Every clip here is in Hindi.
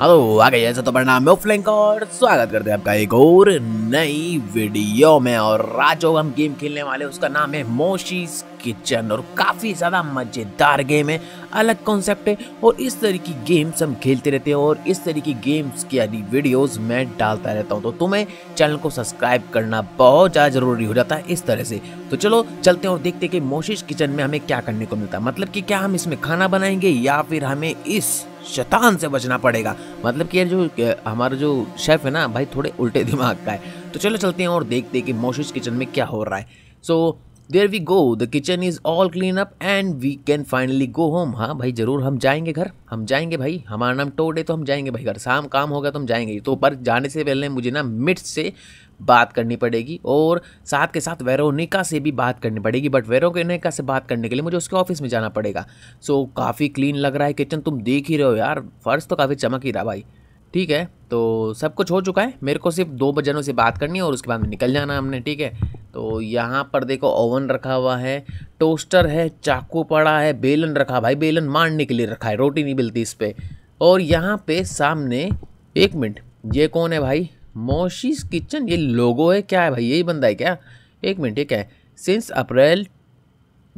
हेलो आ गए ऐसा तो बड़ा नाम फ्लैंक और स्वागत करते हैं आपका एक और नई वीडियो में और आज जो हम गेम खेलने वाले उसका नाम है मोशीज किचन और काफ़ी ज़्यादा मज़ेदार गेम है अलग कॉन्सेप्ट है और इस तरह की गेम्स हम खेलते रहते हैं और इस तरह की गेम्स की यानी वीडियोस मैं डालता रहता हूं तो तुम्हें चैनल को सब्सक्राइब करना बहुत ज़्यादा ज़रूरी हो जाता है इस तरह से तो चलो चलते हैं और देखते हैं कि मोशिश किचन में हमें क्या करने को मिलता है मतलब कि क्या हम इसमें खाना बनाएंगे या फिर हमें इस शैतान से बचना पड़ेगा मतलब कि ये जो हमारा जो शेफ़ है ना भाई थोड़े उल्टे दिमाग का है तो चलो चलते हैं और देखते हैं कि मोशिश किचन में क्या हो रहा है so there we go the kitchen is all clean up and we can finally go home हाँ भाई ज़रूर हम जाएंगे घर हम जाएंगे भाई हमारा नाम टोड है तो हम जाएंगे भाई घर शाम काम होगा तो हम जाएंगे तो पर जाने से पहले मुझे ना मिट्स से बात करनी पड़ेगी और साथ के साथ वेरोनिका से भी बात करनी पड़ेगी बट वेरोनिका से बात करने के लिए मुझे उसके ऑफिस में जाना पड़ेगा सो काफ़ी क्लीन लग रहा है किचन तुम देख ही रहे हो यार फर्श तो काफ़ी चमक ही रहा भाई ठीक है तो सब कुछ हो चुका है मेरे को सिर्फ दो बजनों से बात करनी है और उसके बाद में निकल जाना हमने ठीक है तो यहाँ पर देखो ओवन रखा हुआ है टोस्टर है चाकू पड़ा है बेलन रखा भाई बेलन मारने के लिए रखा है रोटी नहीं मिलती इस पर और यहाँ पे सामने एक मिनट ये कौन है भाई मोशीज किचन ये लोगो है क्या है भाई यही बंदा है क्या एक मिनट ये क्या है सिंस अप्रैल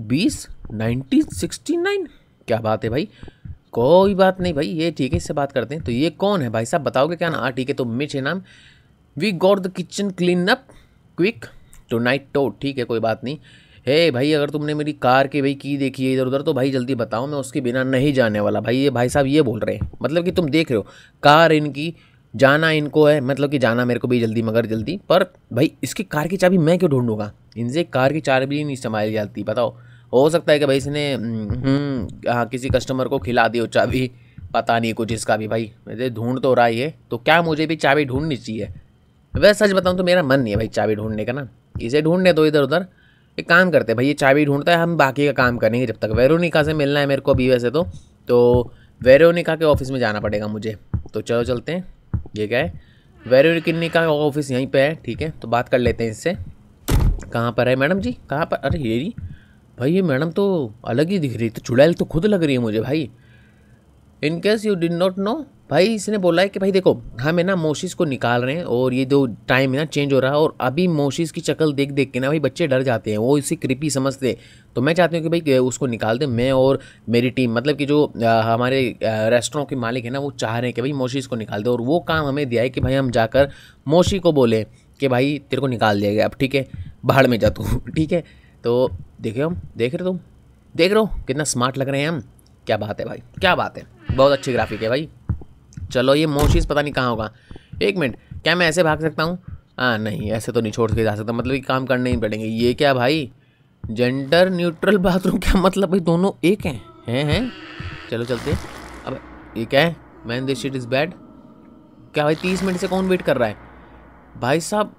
बीस नाइनटीन सिक्सटी नाइन क्या बात है भाई कोई बात नहीं भाई ये ठीक है इससे बात करते हैं तो ये कौन है भाई साहब बताओगे क्या ना हाँ ठीक है तो मिच है नाम we got the kitchen clean up quick tonight टो ठीक है कोई बात नहीं हे भाई अगर तुमने मेरी कार की भाई की देखी है इधर उधर तो भाई जल्दी बताओ मैं उसके बिना नहीं जाने वाला भाई ये भाई साहब ये बोल रहे हैं मतलब कि तुम देख रहे हो कार इनकी जाना इनको है मतलब कि जाना मेरे को भी जल्दी मगर जल्दी पर भाई इसकी कार की चाबी मैं क्यों ढूंढूंगा इनसे कार की चाबी नहीं संभाली जाती बताओ हो सकता है कि भाई इसने हम्म, हम्म, हाँ किसी कस्टमर को खिला दी हो चाबी पता नहीं कुछ इसका भी भाई वैसे ढूंढ तो रहा ही है तो क्या मुझे भी चाबी ढूंढनी चाहिए वैसे सच बताऊँ तो मेरा मन नहीं है भाई चाबी ढूंढने का ना इसे ढूंढने दो इधर उधर एक काम करते हैं भाई ये चाबी ढूंढता है हम बाकी का काम करेंगे जब तक वेरोनिका से मिलना है मेरे को अभी वैसे तो तो वेरोनिका के ऑफिस में जाना पड़ेगा मुझे तो चलो चलते हैं ये क्या है वेरी किन्नी का ऑफिस यहीं पे है ठीक है तो बात कर लेते हैं इससे कहाँ पर है मैडम जी कहाँ पर अरे ये जी भाई ये मैडम तो अलग ही दिख रही तो चुड़ैल तो खुद लग रही है मुझे भाई in case you did not know भाई इसने बोला है कि भाई देखो हम है ना मोशिस को निकाल रहे हैं और ये जो टाइम है ना चेंज हो रहा है और अभी मोशिस की चकल देख देख के ना भाई बच्चे डर जाते हैं वो इसे कृपी समझते तो मैं चाहती हूँ कि भाई उसको निकाल दें मैं और मेरी टीम मतलब कि जो हमारे रेस्टोरों के मालिक है ना वो चाह रहे हैं कि भाई मोशिस को निकाल दें और वो काम हमें दिया है कि भाई हम जाकर मोशी को बोले कि भाई तेरे को निकाल दिया गया अब ठीक है बाहर में जा तू ठीक है तो देखे हम देख रहे तुम देख रहे हो कितना स्मार्ट लग रहे हैं हम क्या बात है भाई क्या बात है बहुत अच्छी ग्राफिक है भाई चलो ये मोशीज पता नहीं कहाँ होगा एक मिनट क्या मैं ऐसे भाग सकता हूँ हाँ नहीं ऐसे तो नहीं छोड़ के जा सकता मतलब ये काम करने ही पड़ेंगे ये क्या भाई जेंडर न्यूट्रल बाथरूम क्या मतलब भाई दोनों एक हैं हैं हैं चलो चलते अब ये क्या है man this shit is bad क्या भाई तीस मिनट से कौन वेट कर रहा है भाई साहब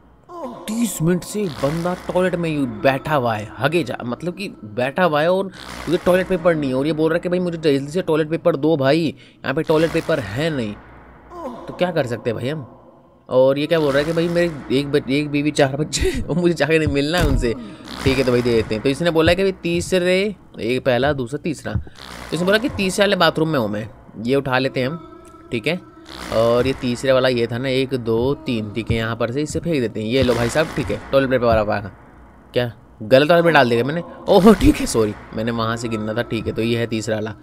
तीस मिनट से बंदा टॉयलेट में ही बैठा हुआ है हगे जा मतलब कि बैठा हुआ है और मुझे टॉयलेट पेपर नहीं है और ये बोल रहा है कि भाई मुझे जल्दी से टॉयलेट पेपर दो भाई यहाँ पे टॉयलेट पेपर है नहीं तो क्या कर सकते हैं भाई हम और ये क्या बोल रहा है कि भाई मेरे एक बच, एक बीवी चार बच्चे और मुझे चाहे नहीं मिलना है उनसे ठीक है तो भाई दे देते हैं तो इसने बोला है कि भाई तीसरे एक पहला दूसरा तीसरा तो इसने बोला कि तीसरे वाले बाथरूम में हूँ मैं ये उठा लेते हैं हम ठीक है और ये तीसरे वाला ये था ना एक दो तीन ठीक है यहाँ पर से इसे फेंक देते हैं ये लो भाई साहब ठीक है टॉयलेट पेपर वाला पाना क्या गलत वाले में डाल देगा मैंने ओह ठीक है सॉरी मैंने वहाँ से गिनना था ठीक है तो ये है तीसरा वाला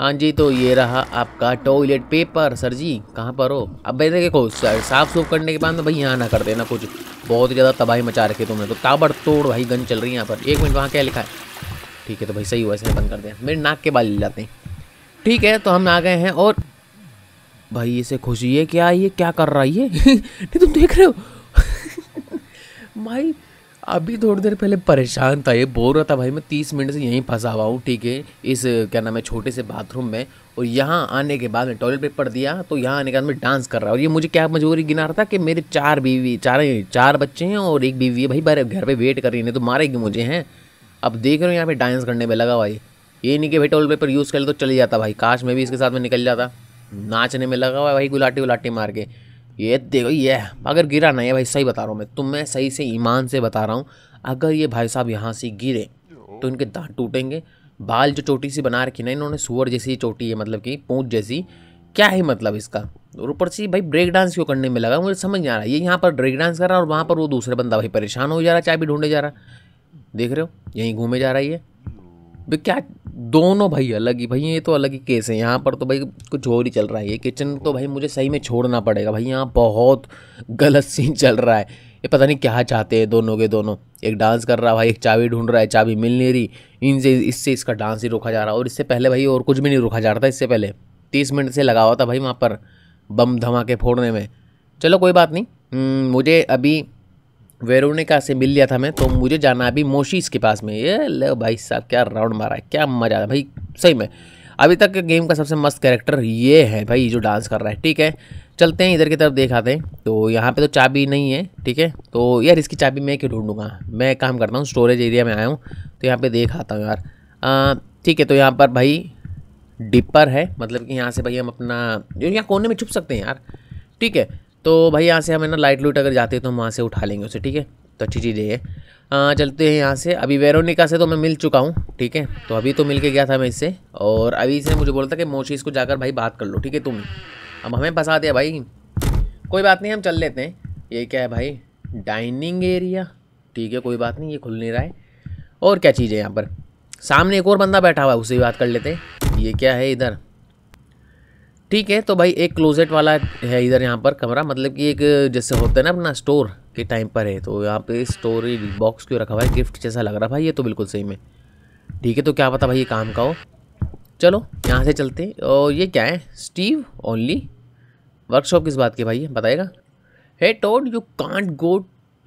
हाँ जी तो ये रहा आपका टॉयलेट पेपर सर जी कहाँ पर हो अब भाई देखो साफ सूफ करने के बाद भाई यहाँ ना कर देना कुछ बहुत ज़्यादा तबाही मचा रखी तुमने तो ताबड़ तोड़ भाई गन चल रही है यहाँ पर एक मिनट वहाँ क्या लिखा है ठीक है तो भाई सही हुआ ऐसे बंद कर दिया मेरे नाक के बाल ले जाते हैं ठीक है तो हम आ गए हैं और भाई इसे खुशी है क्या ये क्या कर रहा है ये नहीं तुम देख रहे हो भाई अभी थोड़ी देर पहले परेशान था ये बोर रहा था भाई मैं तीस मिनट से यहीं फंसा हुआ हूँ ठीक है इस क्या नाम है छोटे से बाथरूम में और यहाँ आने के बाद मैं टॉयलेट पेपर दिया तो यहाँ आने के बाद मैं डांस कर रहा हूँ ये मुझे क्या मजबूरी गिना रहा था कि मेरे चार बीवी चार चार बच्चे हैं और एक बीवी है भाई बारे घर पर वेट कर रही है तो मारेगी मुझे हैं अब देख रहे हो यहाँ पे डांस करने में लगा भाई ये नहीं कि भाई टॉयलेट पेपर यूज़ कर ले तो चले जाता भाई काश मैं भी इसके साथ में निकल जाता नाचने में लगा हुआ है गुलाटी गुलाटी मार के ये देखो ये अगर गिरा ना ये भाई सही बता रहा हूँ मैं तुम मैं सही से ईमान से बता रहा हूँ अगर ये भाई साहब यहाँ से गिरे तो इनके दांत टूटेंगे बाल जो चोटी सी बना रखी ना इन्होंने सुअर जैसी चोटी है मतलब कि पूँछ जैसी क्या है मतलब इसका और ऊपर से भाई ब्रेक डांस क्यों करने में लगा मुझे समझ नहीं आ रहा ये यहाँ पर ब्रेक डांस कर रहा है और वहाँ पर वो दूसरा बंदा भाई परेशान हो जा रहा है चाय भी ढूंढे जा रहा देख रहे हो यहीं घूमे जा रहा है ये क्या दोनों भाई अलग ही भाई ये तो अलग ही केस है यहाँ पर तो भाई कुछ और ही चल रहा है ये किचन तो भाई मुझे सही में छोड़ना पड़ेगा भाई यहाँ बहुत गलत सीन चल रहा है ये पता नहीं क्या चाहते हैं दोनों के दोनों एक डांस कर रहा है भाई एक चाबी ढूंढ रहा है चाबी मिल नहीं रही इनसे इससे इसका डांस ही रोका जा रहा है और इससे पहले भाई और कुछ भी नहीं रोका जा रहा था इससे पहले तीस मिनट से लगा हुआ था भाई वहाँ पर बम धमाके फोड़ने में चलो कोई बात नहीं हम्म, मुझे अभी वेरोनिका से मिल लिया था मैं तो मुझे जाना अभी मोशीस के पास में ये ले भाई साहब क्या राउंड मारा है क्या मज़ा आया भाई सही में अभी तक गेम का सबसे मस्त कैरेक्टर ये है भाई जो डांस कर रहा है ठीक है चलते हैं इधर की तरफ देखाते हैं तो यहाँ पे तो चाबी नहीं है ठीक है तो यार इसकी चाबी मैं क्यों ढूंढूंगा मैं काम करता हूँ स्टोरेज एरिया में आया हूँ तो यहाँ पे आता हूँ यार ठीक है तो यहाँ पर भाई डिपर है मतलब कि यहाँ से भाई हम अपना यहाँ कोने में छुप सकते हैं यार ठीक है तो भाई यहाँ से हमें ना लाइट लूट अगर जाते हैं तो हम वहाँ से उठा लेंगे उसे ठीक है तो अच्छी चीज़ है चलते हैं यहाँ से अभी वेरोनिका से तो मैं मिल चुका हूँ ठीक है तो अभी तो मिल के गया था मैं इससे और अभी इसने मुझे बोला था कि मोशीज़ को जाकर भाई बात कर लो ठीक है तुम अब हमें फंसा दिया भाई कोई बात नहीं हम चल लेते हैं ये क्या है भाई डाइनिंग एरिया ठीक है कोई बात नहीं ये खुल नहीं रहा है और क्या चीज़ है यहाँ पर सामने एक और बंदा बैठा हुआ है उसे भी बात कर लेते हैं ये क्या है इधर ठीक है तो भाई एक क्लोजेट वाला है इधर यहाँ पर कमरा मतलब कि एक जैसे होता है ना अपना स्टोर के टाइम पर है तो यहाँ पे स्टोरी बॉक्स क्यों रखा हुआ है गिफ्ट जैसा लग रहा भाई ये तो बिल्कुल सही में ठीक है तो क्या पता भाई ये काम का हो चलो यहाँ से चलते और ये क्या है स्टीव ओनली वर्कशॉप किस बात की भाई बताएगा हे टोड you can't go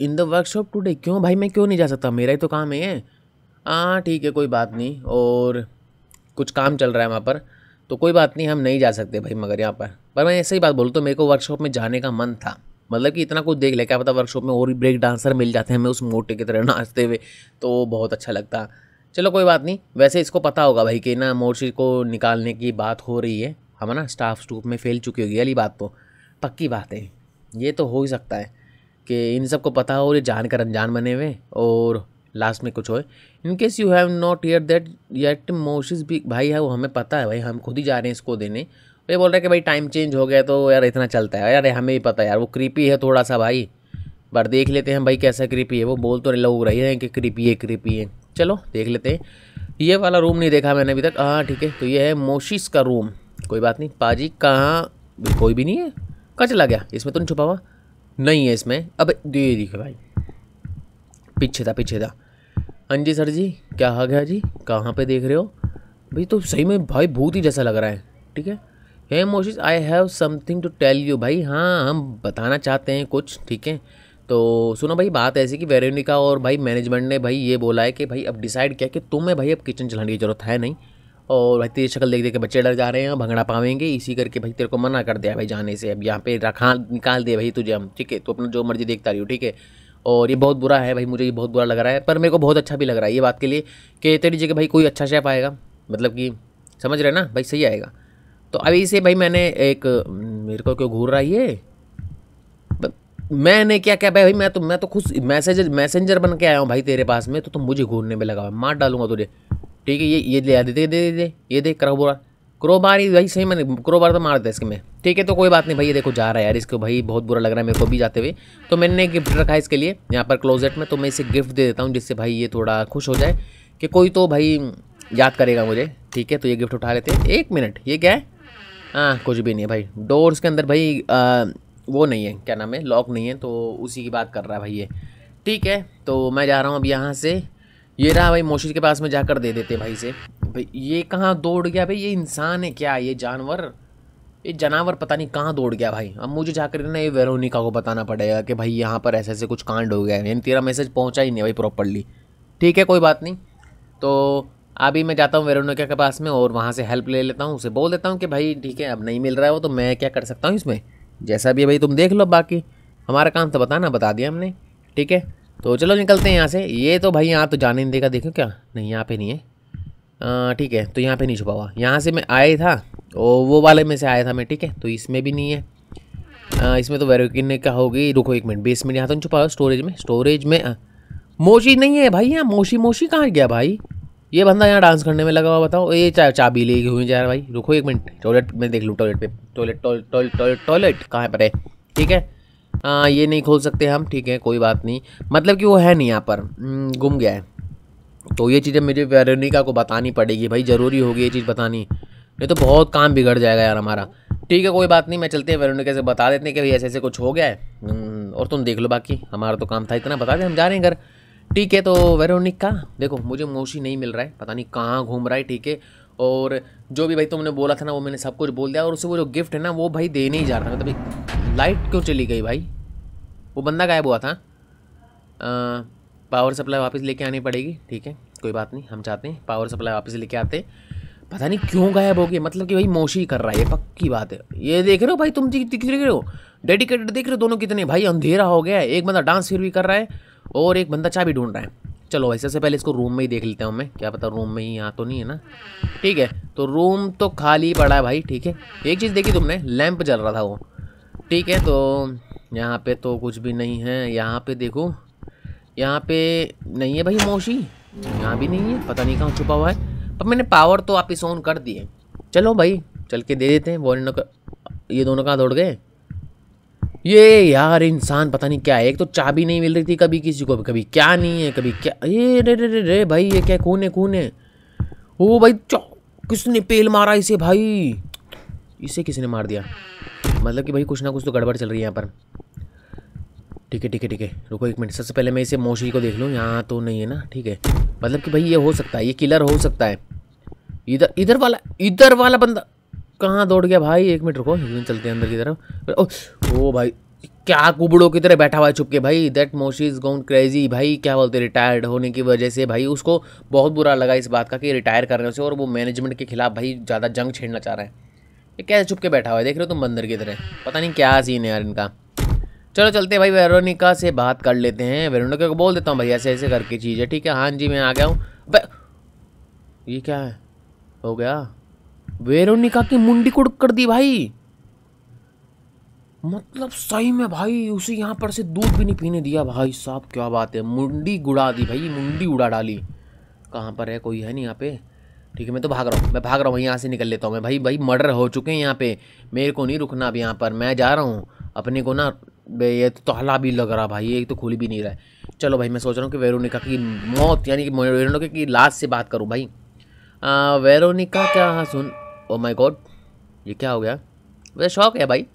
in the workshop today क्यों भाई मैं क्यों नहीं जा सकता मेरा ही तो काम है हाँ ठीक है कोई बात नहीं और कुछ काम चल रहा है वहाँ पर तो कोई बात नहीं हम नहीं जा सकते भाई मगर यहाँ पर पर मैं ऐसे ही बात बोलूँ तो मेरे को वर्कशॉप में जाने का मन था मतलब कि इतना कुछ देख ले क्या पता वर्कशॉप में और भी ब्रेक डांसर मिल जाते हैं हमें उस मोटे की तरह नाचते हुए तो बहुत अच्छा लगता चलो कोई बात नहीं वैसे इसको पता होगा भाई कि ना मोर्ची को निकालने की बात हो रही है हम ना स्टाफ स्टूफ में फैल चुकी होगी अली बात तो पक्की बात है ये तो हो ही सकता है कि इन सबको पता हो ये जानकर अनजान बने हुए और लास्ट में कुछ हो in case you have not heard that yet मोशिस भी भाई है वो हमें पता है भाई हम खुद ही जा रहे हैं इसको देने ये बोल रहे हैं कि भाई टाइम चेंज हो गया तो यार इतना चलता है यार हमें भी पता है यार वो क्रीपी है थोड़ा सा भाई बार देख लेते हैं भाई कैसा क्रीपी है वो बोल तो लग रही है कि क्रीपी है क्रीपी है चलो देख लेते हैं ये वाला रूम नहीं देखा मैंने अभी तक हाँ ठीक है तो ये है मोशिस का रूम कोई बात नहीं पाजी कहाँ कोई भी नहीं है कहाँ चला गया इसमें तो नहीं छुपा हुआ नहीं है इसमें अब दे दिखे भाई पीछे था पीछे था हाँ जी सर जी क्या हाल है जी कहाँ पे देख रहे हो भाई तो सही में भाई भूत ही जैसा लग रहा है ठीक है हे मोशिस I have something to tell you भाई हाँ हम बताना चाहते हैं कुछ ठीक है तो सुनो भाई बात ऐसी कि वेरोनिका और भाई मैनेजमेंट ने भाई ये बोला है कि भाई अब डिसाइड किया कि तुम्हें भाई अब किचन चलाने की ज़रूरत है नहीं और भाई तेरी शक्ल देख देख के बच्चे डर जा रहे हैं भंगड़ा पावेंगे इसी करके भाई तेरे को मना कर दिया भाई जाने से अब यहाँ पे रखा निकाल दे भाई तुझे हम ठीक है तो अपना जो मर्जी देखता रही हो ठीक है और ये बहुत बुरा है भाई मुझे ये बहुत बुरा लग रहा है पर मेरे को बहुत अच्छा भी लग रहा है ये बात के लिए कि तेरी जगह भाई कोई अच्छा शेफ़ आएगा मतलब कि समझ रहे ना भाई सही आएगा तो अभी से भाई मैंने एक मेरे को क्यों घूर रहा है ये मैंने क्या क्या भाई मैं तो मैं तो खुद मैसेज मैसेंजर बन के आया हूँ भाई तेरे पास में तो तुम तो मुझे घूरने में लगा मार डालूंगा तुझे ठीक है ये ये ले दे दे दे ये दे करो बोरा क्रोबार ही भाई सही मैंने क्रोबार तो मार दिया इसके में ठीक है तो कोई बात नहीं भाई ये देखो जा रहा है यार इसको भाई बहुत बुरा लग रहा है मेरे को भी जाते हुए तो मैंने गिफ्ट रखा है इसके लिए यहाँ पर क्लोजेट में तो मैं इसे गिफ्ट दे देता हूँ जिससे भाई ये थोड़ा खुश हो जाए कि कोई तो भाई याद करेगा मुझे ठीक है तो ये गिफ्ट उठा लेते हैं एक मिनट ये क्या है हाँ कुछ भी नहीं है भाई डोर्स के अंदर भाई आ, वो नहीं है क्या नाम है लॉक नहीं है तो उसी की बात कर रहा है भाई ये ठीक है तो मैं जा रहा हूँ अब यहाँ से ये रहा भाई मोशी के पास में जाकर दे देते भाई से भाई ये कहाँ दौड़ गया भाई ये इंसान है क्या ये जानवर ये जानवर पता नहीं कहाँ दौड़ गया भाई अब मुझे जाकर ना ये वेरोनिका को बताना पड़ेगा कि भाई यहाँ पर ऐसे ऐसे कुछ कांड हो गया है यानी तेरा मैसेज पहुँचा ही नहीं भाई प्रॉपरली ठीक है कोई बात नहीं तो अभी मैं जाता हूँ वेरोनिका के पास में और वहाँ से हेल्प ले लेता हूँ उसे बोल देता हूँ कि भाई ठीक है अब नहीं मिल रहा है वो तो मैं क्या कर सकता हूँ इसमें जैसा भी है भाई तुम देख लो बाकी हमारा काम तो बताना बता दिया हमने ठीक है तो चलो निकलते हैं यहाँ से ये तो भाई यहाँ तो जाने नहीं देगा देखो क्या नहीं यहाँ पे नहीं है ठीक है तो यहाँ पे नहीं छुपा हुआ यहाँ से मैं आया था और वो वाले में से आया था मैं ठीक है तो इसमें भी नहीं है आ, इसमें तो वेरोकिन का होगी रुको एक मिनट बेसमेंट यहाँ तो नहीं छुपा हुआ स्टोरेज में स्टोरेज में आ, मोशी नहीं है भाई यहाँ मोशी मोशी कहाँ गया भाई ये बंदा यहाँ डांस करने में लगा हुआ बताओ ये चा, चाबी ले हुई जा रहा भाई रुको एक मिनट टॉयलेट में देख लूँ टॉयलेट पे टॉयलेट टॉयलेट टॉयलेट टॉयलेट कहाँ पर है ठीक है आ, ये नहीं खोल सकते हम ठीक है कोई बात नहीं मतलब कि वो है नहीं यहाँ पर गुम गया है तो ये चीज़ें मुझे वेरोनिका को बतानी पड़ेगी भाई ज़रूरी होगी ये चीज़ बतानी नहीं तो बहुत काम बिगड़ जाएगा यार हमारा ठीक है कोई बात नहीं मैं चलते हैं वेरोनिका से बता देते हैं कि भाई ऐसे ऐसे कुछ हो गया है हम्म, और तुम देख लो बाकी हमारा तो काम था इतना बता दें हम जा रहे हैं घर ठीक है तो वेरोनिका देखो मुझे मोशी नहीं मिल रहा है पता नहीं कहाँ घूम रहा है ठीक है और जो भी भाई तुमने बोला था ना वो मैंने सब कुछ बोल दिया और उसे वो जो गिफ्ट है ना वो भाई देने ही जा रहा था मतलब लाइट क्यों चली गई भाई वो बंदा गायब हुआ था आ, पावर सप्लाई वापस लेके आनी पड़ेगी ठीक है कोई बात नहीं हम चाहते हैं पावर सप्लाई वापस लेके आते पता नहीं क्यों गायब हो गया मतलब कि भाई मोशी कर रहा है ये पक्की बात है ये देख रहे हो भाई तुम दिख रहे हो डेडिकेटेड देख रहे हो दोनों कितने भाई अंधेरा हो गया है एक बंदा डांस फिर भी कर रहा है और एक बंदा चाबी ढूंढ रहा है चलो वैसे से पहले इसको रूम में ही देख लेता हूँ मैं क्या पता रूम में ही यहाँ तो नहीं है ना ठीक है तो रूम तो खाली पड़ा है भाई ठीक है एक चीज़ देखी तुमने लैंप जल रहा था वो ठीक है तो यहाँ पे तो कुछ भी नहीं है यहाँ पे देखो यहाँ पे नहीं है भाई मौसी यहाँ भी नहीं है पता नहीं कहाँ छुपा हुआ है पर मैंने पावर तो आप इस ऑन कर दी है चलो भाई चल के दे देते हैं वो इन ये दोनों कहाँ दौड़ गए ये यार इंसान पता नहीं क्या है एक तो चाबी नहीं मिल रही थी कभी किसी को कभी क्या नहीं है कभी क्या ये रे रे रे भाई ये क्या कौन है कौन है ओ भाई किसने पेल मारा इसे भाई इसे किसने मार दिया मतलब कि भाई कुछ ना कुछ तो गड़बड़ चल रही है यहाँ पर ठीक है ठीक है ठीक है रुको एक मिनट सबसे पहले मैं इसे मोशी को देख लूँ यहाँ तो नहीं है ना ठीक है मतलब कि भाई ये हो सकता है ये किलर हो सकता है इधर इधर वाला इधर वाला बंदा कहाँ दौड़ गया भाई एक मिनट रुको चलते हैं अंदर की तरफ ओ, ओ भाई क्या कुबड़ों की तरह बैठा हुआ है चुपके भाई दैट मोशी इज़ गोन क्रेजी भाई क्या बोलते रिटायर्ड होने की वजह से भाई उसको बहुत बुरा लगा इस बात का कि रिटायर करने से और वो मैनेजमेंट के खिलाफ भाई ज़्यादा जंग छेड़ना चाह रहे हैं ये कैसे चुपके बैठा हुआ है देख रहे हो तुम बंदर की तरह पता नहीं क्या सीन है यार इनका चलो चलते हैं भाई वेरोनिका से बात कर लेते हैं वेरोनिका को बोल देता हूँ भाई ऐसे ऐसे करके चीज़ है ठीक है हाँ जी मैं आ गया हूँ ये क्या है हो गया वेरोनिका की मुंडी कुड़ कर दी भाई मतलब सही में भाई उसे यहाँ पर से दूध भी नहीं पीने दिया भाई साहब क्या बात है मुंडी गुड़ा दी भाई मुंडी उड़ा डाली कहाँ पर है कोई है नहीं यहाँ पे ठीक है मैं तो भाग रहा हूँ मैं भाग रहा हूँ यहाँ से निकल लेता हूँ मैं भाई भाई मर्डर हो चुके हैं यहाँ पे मेरे को नहीं रुकना अब यहाँ पर मैं जा रहा हूँ अपने को ना ये तो तोहला भी लग रहा भाई ये तो खुल भी नहीं रहा है चलो भाई मैं सोच रहा हूँ कि वेरोनिका की मौत यानी कि वेरोनिका की लाश से बात करूँ भाई आ, वेरोनिका क्या हाँ सुन ओ माय गॉड ये क्या हो गया वैसे शौक है भाई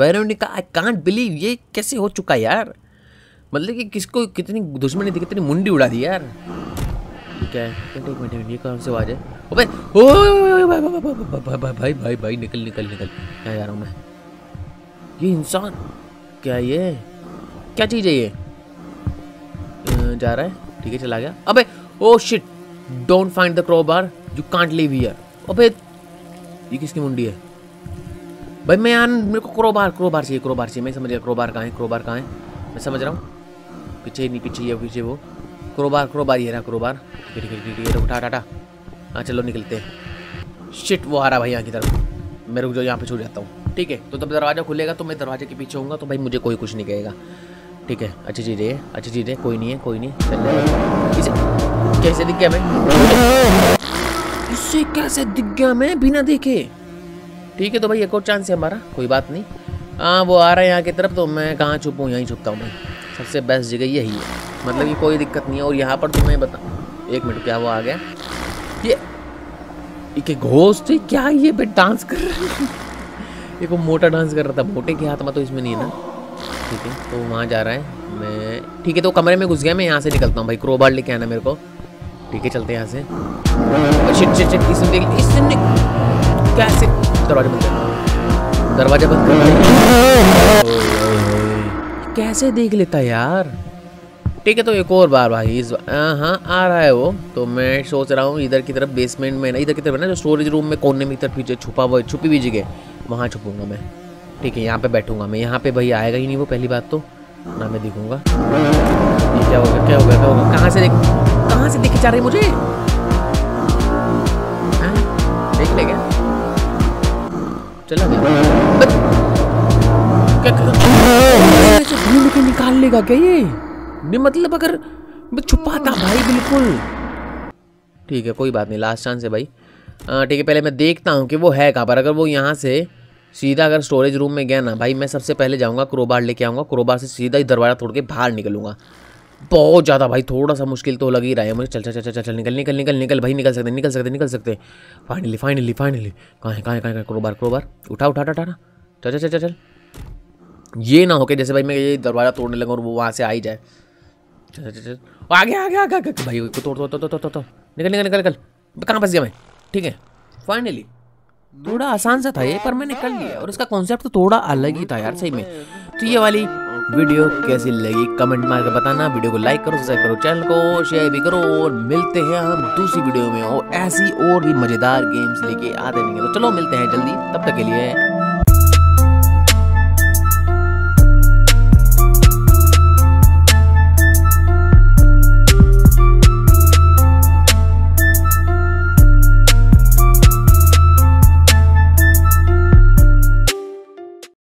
वेरोनिका आई कांट बिलीव ये कैसे हो चुका है यार मतलब कि किसको कितनी दुश्मनी थी कितनी मुंडी उड़ा दी यार क्या है भाई भाई भाई भाई निकल निकल निकल क्या जा रहा हूँ मैं ये इंसान क्या ये क्या चीज़ है ये जा रहा है ठीक है चला गया अबे oh shit don't find the crowbar you can't live here अबे ये किसकी मुंडी है भाई मैं यार मेरे को क्रोबार क्रोबार चाहिए क्रोबार चाहिए मैं समझ गया क्रोबार कहाँ है क्रोबार कहाँ है मैं समझ रहा हूँ पीछे नहीं पीछे ये पीछे वो क्रोबार क्रोबार ये रहा क्रोबार ठीक है ठीक तो उठा टाटा हाँ चलो निकलते हैं शिट वो आ रहा भाई यहाँ की तरफ मैं रुक जाओ यहाँ पे छूट जाता हूँ ठीक है तो जब दरवाज़ा खुलेगा तो मैं दरवाजे के पीछे हूँ तो भाई मुझे कोई कुछ नहीं कहेगा ठीक है अच्छी चीज़ है अच्छी चीज़ है कोई नहीं है कोई नहीं चल इसे कैसे दिख गया मैं इसे कैसे दिख गया मैं बिना देखे ठीक है तो भाई एक और चांस है हमारा कोई बात नहीं हाँ वो आ रहा है यहाँ की तरफ तो मैं कहाँ छुपूँ यहीं छुपता हूँ भाई सबसे बेस्ट जगह यही है मतलब कि कोई दिक्कत नहीं है और यहाँ पर तो मैं बता एक मिनट क्या वो आ गया ये एक क्या ये भाई डांस कर रहे हैं देखो मोटा डांस कर रहा था मोटे की हाथ में तो इसमें नहीं है ना ठीक है तो वहाँ जा रहा है मैं ठीक है तो कमरे में घुस गया मैं यहाँ से निकलता हूँ भाई क्रोबार लेके आना मेरे को ठीक है चलते हैं यहाँ से इसने कैसे दरवाजा बंद कर दरवाजा बंद कर कैसे देख लेता यार ठीक है तो एक और बार भाई इस हाँ, हाँ आ रहा है वो तो मैं सोच रहा हूँ इधर की तरफ बेसमेंट में ना इधर की तरफ ना जो स्टोरेज रूम में कोने में इधर पीछे छुपा हुआ छुपी भी जगह वहाँ छुपूंगा मैं ठीक है यहाँ पे बैठूंगा मैं यहाँ पे भाई आएगा ही नहीं वो पहली बात तो ना मैं दिखूंगा क्या हो गया क्या होगा क्या होगा कहाँ से देख कहाँ से दिखी जा रही मुझे आ? हाँ? देख ले क्या चला गया क्या निकाल लेगा क्या ये नहीं मतलब अगर मैं छुपाता भाई बिल्कुल ठीक है कोई बात नहीं लास्ट चांस है भाई ठीक है पहले मैं देखता हूँ कि वो है कहाँ पर अगर वो यहाँ से सीधा अगर स्टोरेज रूम में गया ना भाई मैं सबसे पहले जाऊँगा क्रोबार लेके आऊँगा क्रोबार से सीधा ही दरवाज़ा तोड़ के बाहर निकलूँगा बहुत ज़्यादा भाई थोड़ा सा मुश्किल तो लग ही रहा है मुझे चल चल चल चल चल निकल निकल निकल निकल भाई निकल सकते निकल सकते निकल सकते फाइनली फाइनली फाइनली कहाँ है कहाँ है कहाँ क्रोबार क्रोबार उठा उठा उठा ना चल चल चल चल ये ना हो के जैसे भाई मैं ये दरवाज़ा तोड़ने लगा और वो वहाँ से आ ही जाए चल चल चल आगे आगे आगे भाई तोड़ तोड़ तोड़ तो निकल निकल निकल निकल कहाँ फंस गया मैं ठीक है फाइनली थोड़ा आसान सा था ये पर मैंने कर लिया और इसका कॉन्सेप्ट तो थोड़ा अलग ही था यार सही में तो ये वाली वीडियो कैसी लगी कमेंट मार के बताना वीडियो को लाइक करो सब्सक्राइब करो चैनल को शेयर भी करो और मिलते हैं हम दूसरी वीडियो में और ऐसी और भी मज़ेदार गेम्स लेके आते रहेंगे तो चलो मिलते हैं जल्दी तब तक के लिए